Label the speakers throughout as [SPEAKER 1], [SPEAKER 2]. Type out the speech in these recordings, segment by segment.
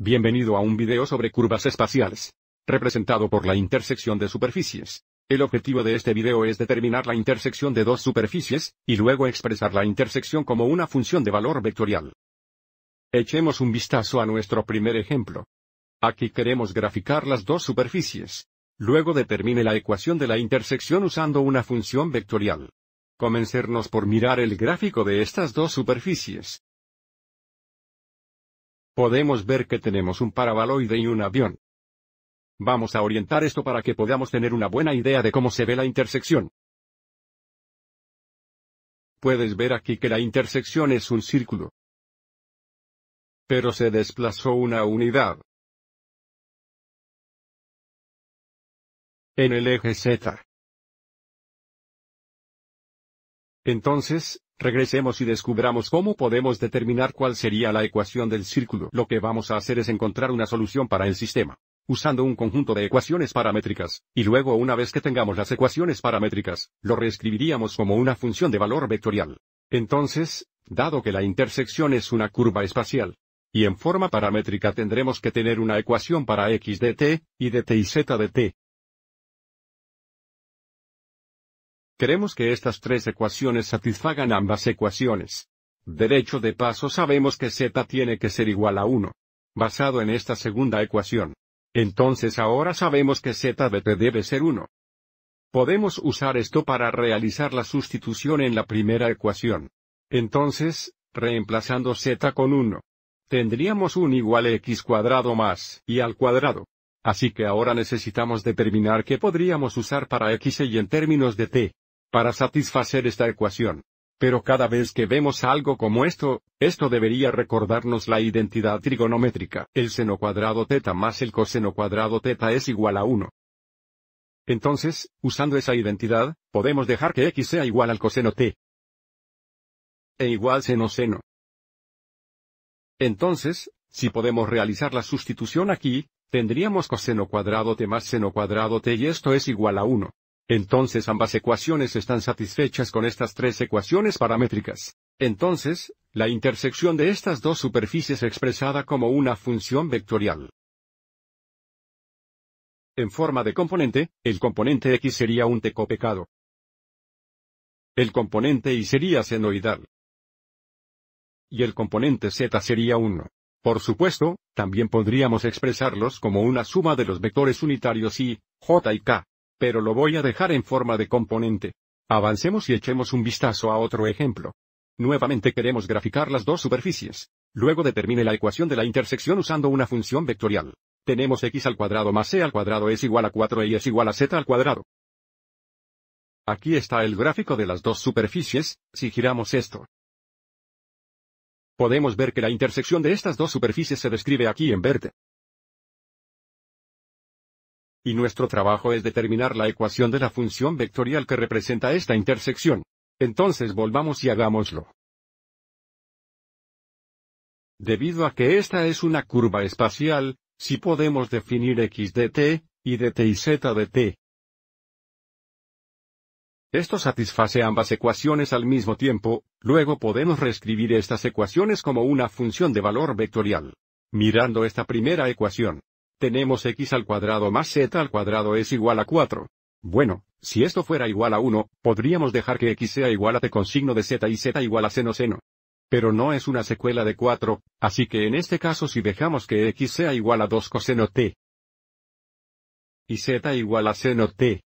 [SPEAKER 1] Bienvenido a un video sobre curvas espaciales. Representado por la intersección de superficies. El objetivo de este video es determinar la intersección de dos superficies, y luego expresar la intersección como una función de valor vectorial. Echemos un vistazo a nuestro primer ejemplo. Aquí queremos graficar las dos superficies. Luego determine la ecuación de la intersección usando una función vectorial. Comencernos por mirar el gráfico de estas dos superficies podemos ver que tenemos un parabaloide y un avión. Vamos a orientar esto para que podamos tener una buena idea de cómo se ve la intersección. Puedes ver aquí que la intersección es un círculo. Pero se desplazó una unidad. En el eje Z. Entonces, Regresemos y descubramos cómo podemos determinar cuál sería la ecuación del círculo. Lo que vamos a hacer es encontrar una solución para el sistema, usando un conjunto de ecuaciones paramétricas, y luego una vez que tengamos las ecuaciones paramétricas, lo reescribiríamos como una función de valor vectorial. Entonces, dado que la intersección es una curva espacial, y en forma paramétrica tendremos que tener una ecuación para x de t, y de t y z de t, Queremos que estas tres ecuaciones satisfagan ambas ecuaciones. Derecho de paso sabemos que z tiene que ser igual a 1. Basado en esta segunda ecuación. Entonces ahora sabemos que de Z T debe ser 1. Podemos usar esto para realizar la sustitución en la primera ecuación. Entonces, reemplazando z con 1, tendríamos un igual a x cuadrado más y al cuadrado. Así que ahora necesitamos determinar qué podríamos usar para x y en términos de t para satisfacer esta ecuación. Pero cada vez que vemos algo como esto, esto debería recordarnos la identidad trigonométrica. El seno cuadrado teta más el coseno cuadrado teta es igual a 1. Entonces, usando esa identidad, podemos dejar que x sea igual al coseno t. E igual seno seno. Entonces, si podemos realizar la sustitución aquí, tendríamos coseno cuadrado t más seno cuadrado t y esto es igual a 1. Entonces ambas ecuaciones están satisfechas con estas tres ecuaciones paramétricas. Entonces, la intersección de estas dos superficies expresada como una función vectorial. En forma de componente, el componente x sería un tecopecado. El componente y sería senoidal. Y el componente z sería 1. Por supuesto, también podríamos expresarlos como una suma de los vectores unitarios y, j y k pero lo voy a dejar en forma de componente. Avancemos y echemos un vistazo a otro ejemplo. Nuevamente queremos graficar las dos superficies. Luego determine la ecuación de la intersección usando una función vectorial. Tenemos x al cuadrado más c al cuadrado es igual a 4 y es igual a z al cuadrado. Aquí está el gráfico de las dos superficies, si giramos esto. Podemos ver que la intersección de estas dos superficies se describe aquí en verde. Y nuestro trabajo es determinar la ecuación de la función vectorial que representa esta intersección. Entonces volvamos y hagámoslo. Debido a que esta es una curva espacial, si podemos definir x de t, y de t y z de t. Esto satisface ambas ecuaciones al mismo tiempo, luego podemos reescribir estas ecuaciones como una función de valor vectorial. Mirando esta primera ecuación, tenemos x al cuadrado más z al cuadrado es igual a 4. Bueno, si esto fuera igual a 1, podríamos dejar que x sea igual a t con signo de z y z igual a seno seno. Pero no es una secuela de 4, así que en este caso si dejamos que x sea igual a 2 coseno t y z igual a seno t.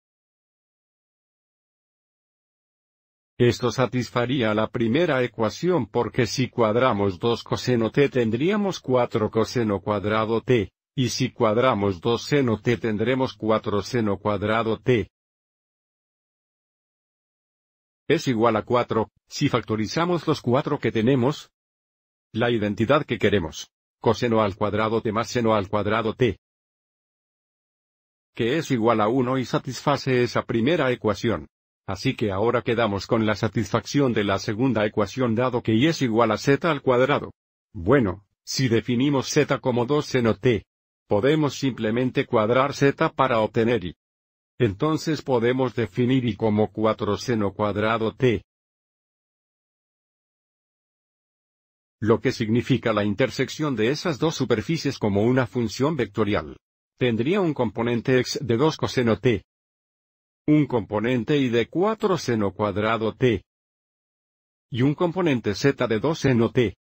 [SPEAKER 1] Esto satisfaría la primera ecuación porque si cuadramos 2 coseno t tendríamos 4 coseno cuadrado t. Y si cuadramos 2 seno t tendremos 4 seno cuadrado t. Es igual a 4, si factorizamos los 4 que tenemos. La identidad que queremos. Coseno al cuadrado t más seno al cuadrado t. Que es igual a 1 y satisface esa primera ecuación. Así que ahora quedamos con la satisfacción de la segunda ecuación dado que y es igual a z al cuadrado. Bueno, si definimos z como 2 seno t, podemos simplemente cuadrar z para obtener y. Entonces podemos definir y como 4 seno cuadrado t. Lo que significa la intersección de esas dos superficies como una función vectorial. Tendría un componente x de 2 coseno t. Un componente y de 4 seno cuadrado t. Y un componente z de 2 seno t.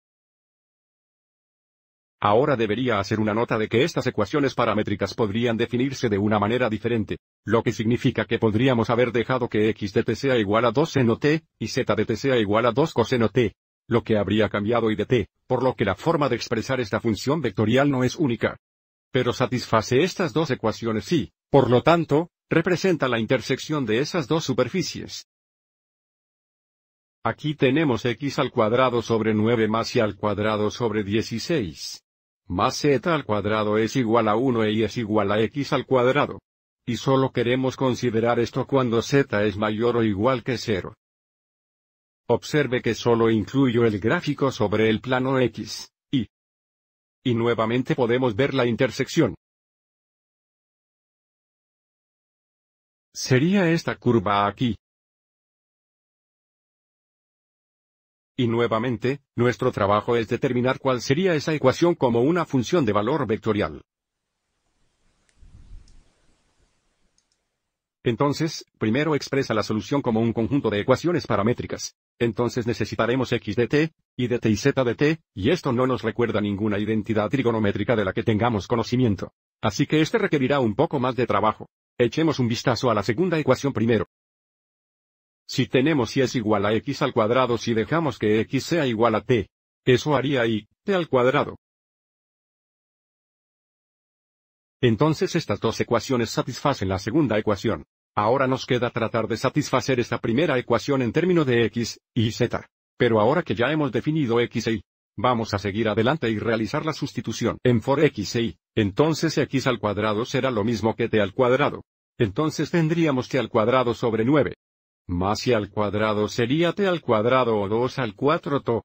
[SPEAKER 1] Ahora debería hacer una nota de que estas ecuaciones paramétricas podrían definirse de una manera diferente, lo que significa que podríamos haber dejado que x de t sea igual a 2 seno t, y z de t sea igual a 2 coseno t. Lo que habría cambiado y de t, por lo que la forma de expresar esta función vectorial no es única. Pero satisface estas dos ecuaciones y, por lo tanto, representa la intersección de esas dos superficies. Aquí tenemos x al cuadrado sobre 9 más y al cuadrado sobre 16 más z al cuadrado es igual a 1 y es igual a x al cuadrado. Y solo queremos considerar esto cuando z es mayor o igual que 0. Observe que solo incluyo el gráfico sobre el plano x, y, y nuevamente podemos ver la intersección. Sería esta curva aquí. Y nuevamente, nuestro trabajo es determinar cuál sería esa ecuación como una función de valor vectorial. Entonces, primero expresa la solución como un conjunto de ecuaciones paramétricas. Entonces necesitaremos x de t, y de t y z de t, y esto no nos recuerda ninguna identidad trigonométrica de la que tengamos conocimiento. Así que este requerirá un poco más de trabajo. Echemos un vistazo a la segunda ecuación primero. Si tenemos y es igual a x al cuadrado si dejamos que x sea igual a t. Eso haría y, t al cuadrado. Entonces estas dos ecuaciones satisfacen la segunda ecuación. Ahora nos queda tratar de satisfacer esta primera ecuación en términos de x, y z. Pero ahora que ya hemos definido x y, vamos a seguir adelante y realizar la sustitución en for x y, entonces x al cuadrado será lo mismo que t al cuadrado. Entonces tendríamos t al cuadrado sobre 9. Más y al cuadrado sería t al cuadrado o 2 al 4 to.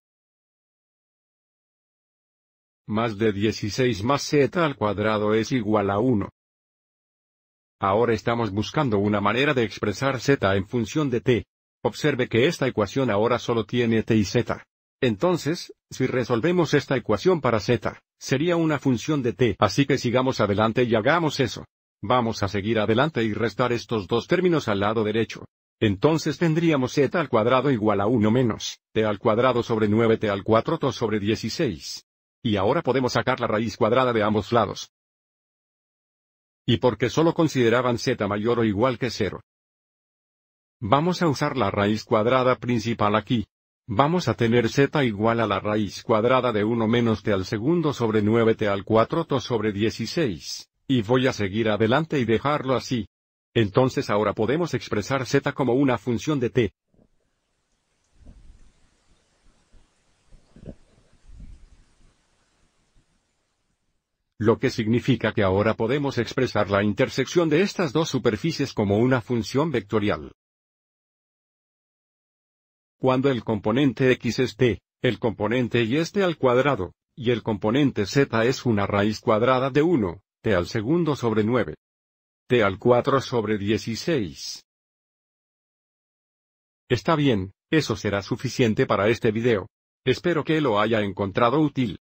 [SPEAKER 1] Más de 16 más z al cuadrado es igual a 1. Ahora estamos buscando una manera de expresar z en función de t. Observe que esta ecuación ahora solo tiene t y z. Entonces, si resolvemos esta ecuación para z, sería una función de t. Así que sigamos adelante y hagamos eso. Vamos a seguir adelante y restar estos dos términos al lado derecho. Entonces tendríamos z al cuadrado igual a 1 menos, t al cuadrado sobre 9 t al 4 t sobre 16. Y ahora podemos sacar la raíz cuadrada de ambos lados. Y porque solo consideraban z mayor o igual que 0. Vamos a usar la raíz cuadrada principal aquí. Vamos a tener z igual a la raíz cuadrada de 1 menos t al segundo sobre 9 t al 4 t sobre 16. Y voy a seguir adelante y dejarlo así. Entonces ahora podemos expresar z como una función de t. Lo que significa que ahora podemos expresar la intersección de estas dos superficies como una función vectorial. Cuando el componente x es t, el componente y es t al cuadrado, y el componente z es una raíz cuadrada de 1, t al segundo sobre 9 al 4 sobre 16. Está bien, eso será suficiente para este video. Espero que lo haya encontrado útil.